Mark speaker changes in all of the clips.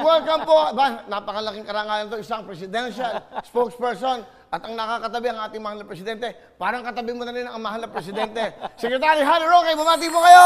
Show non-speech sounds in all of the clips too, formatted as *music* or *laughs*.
Speaker 1: Welcome po. Ba, napakalaking karangalan to isang presidential spokesperson at ang nakakatabi ang ating mahal na presidente. Parang katabi mo na rin ang mahal na presidente. Secretary Harry Roque, bumati po kayo!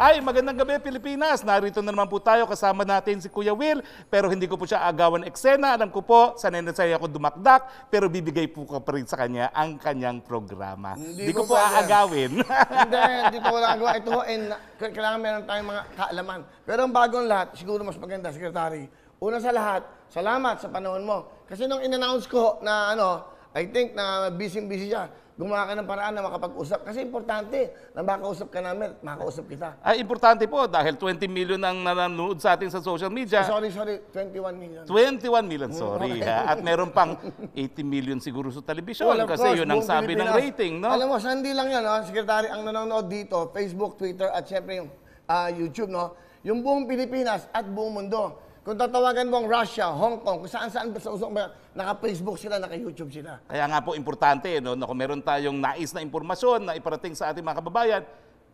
Speaker 2: Ay, magandang gabi Pilipinas. Narito na naman po tayo kasama natin si Kuya Will. Pero hindi ko po siya agawan eksena. Alam ko po, sana na sanay ako dumakdak. Pero bibigay po ko pa rin sa kanya ang kanyang programa. Hindi, ko po aagawin. *laughs* hindi,
Speaker 1: hindi po wala agawa. Ito ho, and kailangan meron tayong mga kaalaman. Pero ang bagong lahat, siguro mas maganda, Secretary. Una sa lahat, salamat sa panahon mo. Kasi nung in-announce ko na ano, I think na busy-busy siya. Gumawa ka ng paraan na makapag-usap. Kasi importante na makausap ka namin, makausap kita.
Speaker 2: Ay, importante po dahil 20 million ang nanonood sa atin sa social media. sorry,
Speaker 1: sorry. 21 million.
Speaker 2: 21 million, mm, sorry. ha? At meron pang 80 *laughs* million siguro sa television well, kasi course, yun ang sabi Pilipinas. ng rating. No? Alam mo,
Speaker 1: sandi lang yan, no? Secretary, ang nanonood dito, Facebook, Twitter, at syempre yung uh, YouTube, no? Yung buong Pilipinas at buong mundo kung tatawagan mo ang Russia, Hong Kong, kung saan-saan sa usok, naka-Facebook sila, naka-YouTube sila.
Speaker 2: Kaya nga po importante, no, na kung meron tayong nais na impormasyon na iparating sa ating mga kababayan,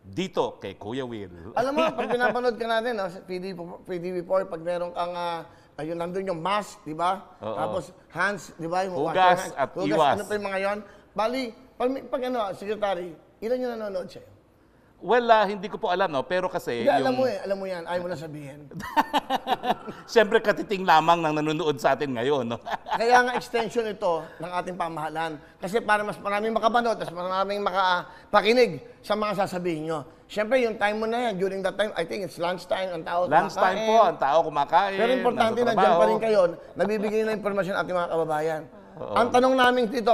Speaker 2: dito kay Kuya Will.
Speaker 1: *laughs* Alam mo, *laughs* pag pinapanood ka natin, no, sa PDV, PDV4, pag meron kang, uh, ayun, nandun yung mask, di ba? Tapos hands, di ba? Yung Hugas at Hugas, iwas. Ano pa yung mga yon? Bali, pag, pag ano, secretary, ilan yung nanonood sa'yo?
Speaker 2: Well, ah, hindi ko po alam, no? Pero kasi... Hindi, alam mo eh,
Speaker 1: alam mo yan, ayaw mo na sabihin. *laughs*
Speaker 2: siyempre katiting lamang ng nanonood sa atin ngayon. No?
Speaker 1: *laughs* Kaya nga extension ito ng ating pamahalaan. Kasi para mas maraming makapanood, mas maraming makapakinig ah, sa mga sasabihin nyo. Siyempre, yung time mo na yan, during that time, I think it's lunch time, ang tao kumakain. time po, ang tao kumakain. Pero importante, na dyan pa rin kayo, nabibigay na informasyon ating mga kababayan. Oo. Ang tanong namin dito,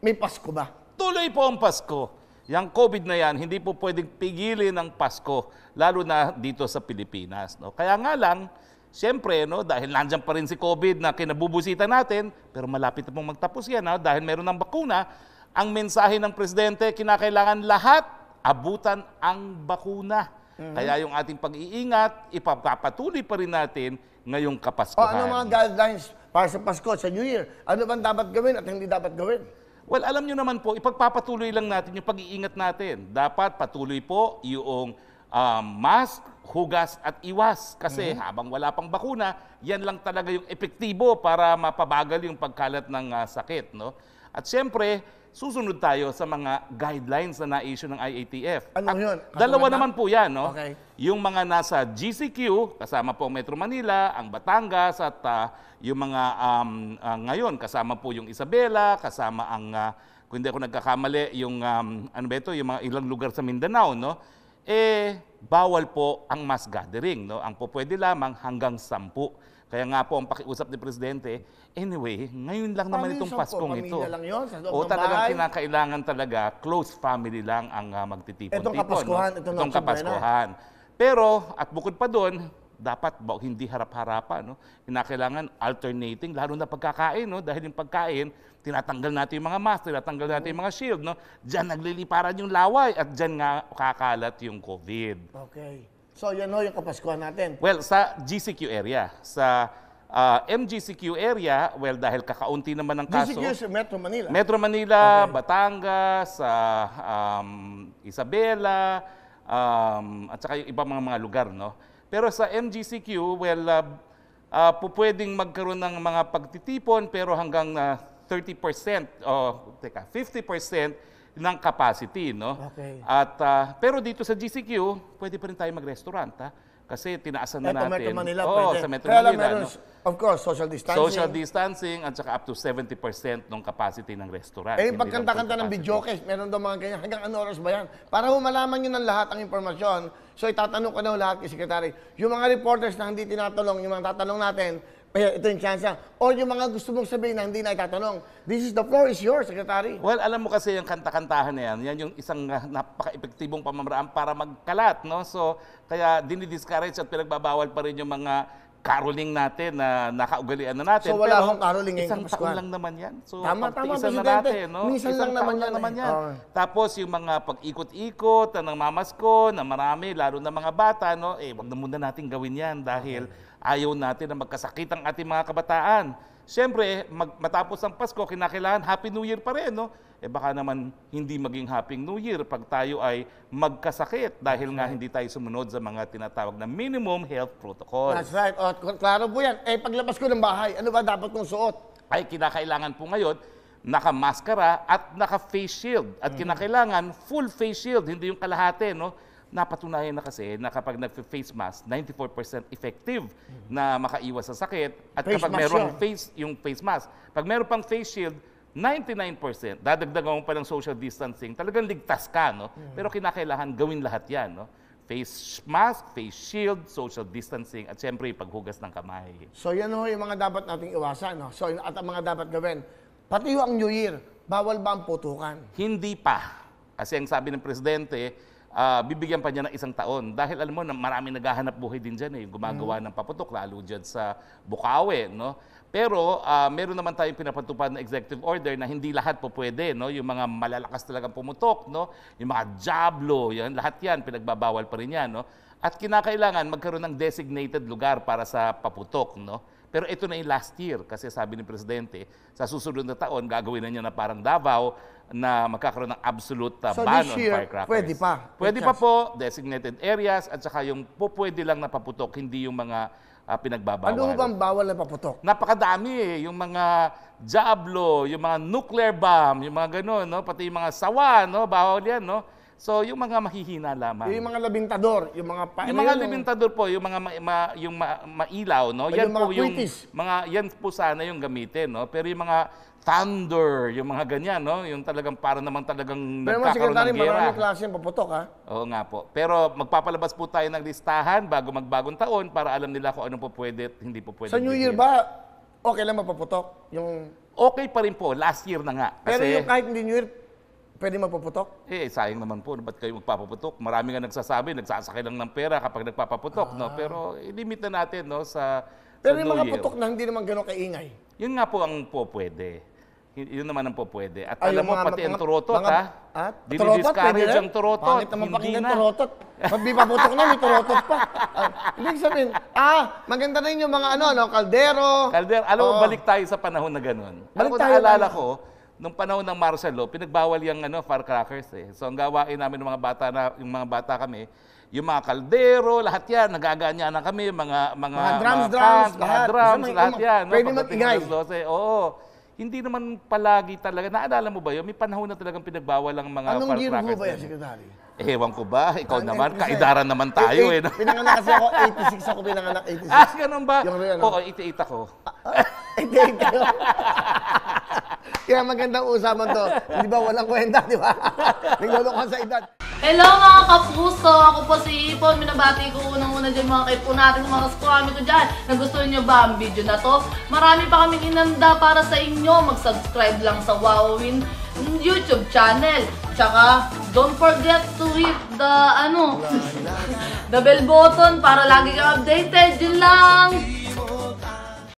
Speaker 1: may Pasko ba?
Speaker 2: Tuloy po ang Pasko. Yang COVID na yan, hindi po pwedeng pigilin ang Pasko, lalo na dito sa Pilipinas. No? Kaya nga lang, Siyempre, no, dahil nandiyan pa rin si COVID na kinabubusitan natin, pero malapit na pong magtapos yan no, dahil meron ng bakuna, ang mensahe ng presidente, kinakailangan lahat abutan ang bakuna. Mm-hmm. Kaya yung ating pag-iingat, ipapatuloy pa rin natin ngayong Kapaskuhan. O, ano mga
Speaker 1: guidelines para sa Pasko, sa New Year? Ano bang dapat gawin at hindi dapat gawin? Well, alam nyo naman
Speaker 2: po, ipagpapatuloy lang natin yung pag-iingat natin. Dapat patuloy po yung um, ah, mask, hugas at iwas. Kasi mm-hmm. habang wala pang bakuna, yan lang talaga yung epektibo para mapabagal yung pagkalat ng uh, sakit. No? At siyempre, susunod tayo sa mga guidelines na na-issue ng IATF. Ano yun? dalawa na? naman po yan. No? Okay. Yung mga nasa GCQ, kasama po Metro Manila, ang Batangas, at uh, yung mga um, uh, ngayon, kasama po yung Isabela, kasama ang, uh, kung hindi ako nagkakamali, yung, um, ano ba ito, yung mga ilang lugar sa Mindanao. No? eh bawal po ang mass gathering. No? Ang po pwede lamang hanggang sampu. Kaya nga po ang pakiusap ni Presidente, anyway, ngayon lang naman itong Paskong ito. lang
Speaker 1: yun, sa o talagang
Speaker 2: kinakailangan talaga, close family lang ang uh, ah, magtitipon Itong kapaskuhan, no? itong, itong kapaskuhan. Pero, at bukod pa doon, dapat hindi harap-harapan. No? Kinakailangan alternating, lalo na pagkakain. No? Dahil yung pagkain, tinatanggal natin yung mga mask, tinatanggal natin yung mga shield. No? Diyan nagliliparan yung laway at diyan nga kakalat yung COVID.
Speaker 1: Okay. So yan know yung kapaskuhan natin.
Speaker 2: Well, sa GCQ area, sa uh, ah, MGCQ area, well, dahil kakaunti naman ng kaso. GCQ is
Speaker 1: Metro Manila.
Speaker 2: Metro Manila, okay. Batangas, uh, um, Isabela, um, at saka yung ibang mga, mga lugar, no? Pero sa MGCQ, well, uh, uh, pupwedeng magkaroon ng mga pagtitipon pero hanggang uh, 30% o oh, teka, 50% ng capacity, no? Okay. At uh, pero dito sa GCQ, pwede pa rin tayo mag-restaurant, ha? Kasi tinaasan na Eto, natin. Metro Manila, Oo, pwede. sa Metro Kaya Manila. Meron, no? Of course, social distancing. Social distancing at saka up to 70% ng capacity ng restaurant. Eh, pagkanta-kanta ng video
Speaker 1: meron daw mga ganyan. Hanggang ano oras ba yan? Para humalaman nyo ng lahat ang impormasyon, So itatanong ko daw lahat kay Secretary. Yung mga reporters na hindi tinatanong, yung mga tatanong natin, kaya eh, ito yung chance Or yung mga gusto mong sabihin na hindi na itatanong, this is the floor is yours, Secretary. Well, alam mo
Speaker 2: kasi yung kanta-kantahan na yan, yan yung isang ah, napaka-epektibong pamamaraan para magkalat, no? So, kaya dinidiscourage at pinagbabawal pa rin yung mga caroling natin na nakaugalian na natin. So wala pero akong caroling ngayong Isang taon lang naman yan. So Tama, tama, pagtiisan na natin. No? Minsan isang lang naman taon yan eh. Tapos yung mga pag-ikot-ikot na ng mamasko na marami, lalo na mga bata, no? eh wag na muna natin gawin yan dahil ayaw natin na magkasakit ang ating mga kabataan. Siyempre, mag, matapos ang Pasko, kinakailangan Happy New Year pa rin, no? Eh baka naman hindi maging Happy New Year pag tayo ay magkasakit dahil nga hindi tayo sumunod sa mga tinatawag na minimum health protocol. That's
Speaker 1: right. O, klaro po yan. Eh, paglabas ko ng
Speaker 2: bahay, ano ba dapat kong suot? Ay, kinakailangan po ngayon, nakamaskara at naka-face shield. At mm. kinakailangan full face shield, hindi yung kalahate, no? napatunayan na kasi na kapag nag-face mask, 94% effective mm-hmm. na makaiwas sa sakit. At face kapag meron face, yung face mask, pag meron pang face shield, 99%, dadagdagan mo pa ng social distancing, talagang ligtas ka, no? Mm-hmm. Pero kinakailangan gawin lahat yan, no? Face mask, face shield, social distancing, at siyempre yung paghugas ng kamay.
Speaker 1: So yan ho yung mga dapat nating iwasan, no? So, at ang mga dapat gawin, pati yung ang New Year, bawal ba ang putukan?
Speaker 2: Hindi pa. Kasi ang sabi ng presidente, uh, bibigyan pa niya ng isang taon. Dahil alam mo, marami naghahanap buhay din dyan, eh, gumagawa mm. ng paputok, lalo dyan sa Bukawi. No? Pero uh, meron naman tayong pinapatupad na executive order na hindi lahat po pwede. No? Yung mga malalakas talagang pumutok, no? yung mga jablo, yan, lahat yan, pinagbabawal pa rin yan. No? At kinakailangan magkaroon ng designated lugar para sa paputok. No? Pero ito na yung last year kasi sabi ni Presidente, sa susunod na taon, gagawin na niya na parang Davao na magkakaroon ng absolute uh, so ban on year, firecrackers. pwede pa? Pwede pa po, designated areas at saka yung po pwede lang na paputok, hindi yung mga uh, pinagbabawal. Ano bang
Speaker 1: bawal na paputok?
Speaker 2: Napakadami eh. Yung mga Diablo, yung mga nuclear bomb, yung mga ganun, no? pati yung mga sawa, no? bawal yan. No? So yung mga mahihina lamang. Yung mga labintador, yung
Speaker 1: mga pa Yung mga oh.
Speaker 2: labintador po, yung mga ma, ma, yung ma, mailaw, no? Yan yung po mga yung quitis. mga yan po sana yung gamitin, no? Pero yung mga thunder, yung mga ganyan, no? Yung talagang para naman talagang Pero nagkakaroon ng gera. maraming
Speaker 1: klase yung paputok, ha?
Speaker 2: Oo nga po. Pero magpapalabas po tayo ng listahan bago magbagong taon para alam nila kung ano po pwede at hindi po pwede. Sa New Year ba,
Speaker 1: okay lang mapaputok? Yung... Okay pa rin po, last year na nga. Pero Kasi, yung kahit hindi New Year,
Speaker 2: Pwede magpaputok? Eh, sayang naman po. Ba't kayo magpapaputok? Marami nga nagsasabi, nagsasakay lang ng pera kapag nagpapaputok. Ah. No? Pero ilimit eh, na natin no, sa Pero sa yung mga putok na
Speaker 1: hindi naman gano'ng kaingay.
Speaker 2: Yun nga po ang po pwede. Yun naman ang po pwede. At Ay, alam mo, mga, pati mga, ang turotot, mga, ha? At? Dinidiscourage ang turotot. Pangit naman pakinggan
Speaker 1: turotot. Pag di na, may turotot pa. Uh, ibig sabihin, ah, maganda rin yung mga ano, ano, kaldero.
Speaker 2: Kaldero. Alam mo, oh. balik tayo sa panahon na ganun. Balik alam tayo. Naalala ko, nung panahon ng Marcelo, pinagbawal yung ano, firecrackers eh. So ang gawain namin ng mga bata na, yung mga bata kami, yung mga kaldero, lahat yan, nagaganya na kami, mga mga mga drums, mga drums, punk, lahat, drums, may, lahat yan. Pwede no? matigay. Eh. Oo. Hindi naman palagi talaga. Naalala mo ba yun? May panahon na talagang pinagbawal ang mga Anong year ho ba yan, Secretary? Eh, ewan ko ba? Ikaw ano, naman, eh. kaidaran naman tayo eh.
Speaker 1: pinanganak kasi ako, 86 ako pinanganak, 86. Ah, ganun ba? Yung, ano? Oo, 88 ako. 88 ah, ako. Ah, *laughs* Kaya magandang usapan to. Di ba walang kwenta, di ba? *laughs* Naglulokon sa edad. Hello mga kapuso! Ako po si Ipon.
Speaker 2: Minabati ko unang-una dyan mga kaipo natin, mga squami ko dyan. Nagustuhan nyo ba ang video na to? Marami pa kaming inanda para sa inyo. Mag-subscribe lang sa Wowin YouTube channel. Tsaka, don't forget to hit the, ano, the bell button para lagi kang updated. Yun lang!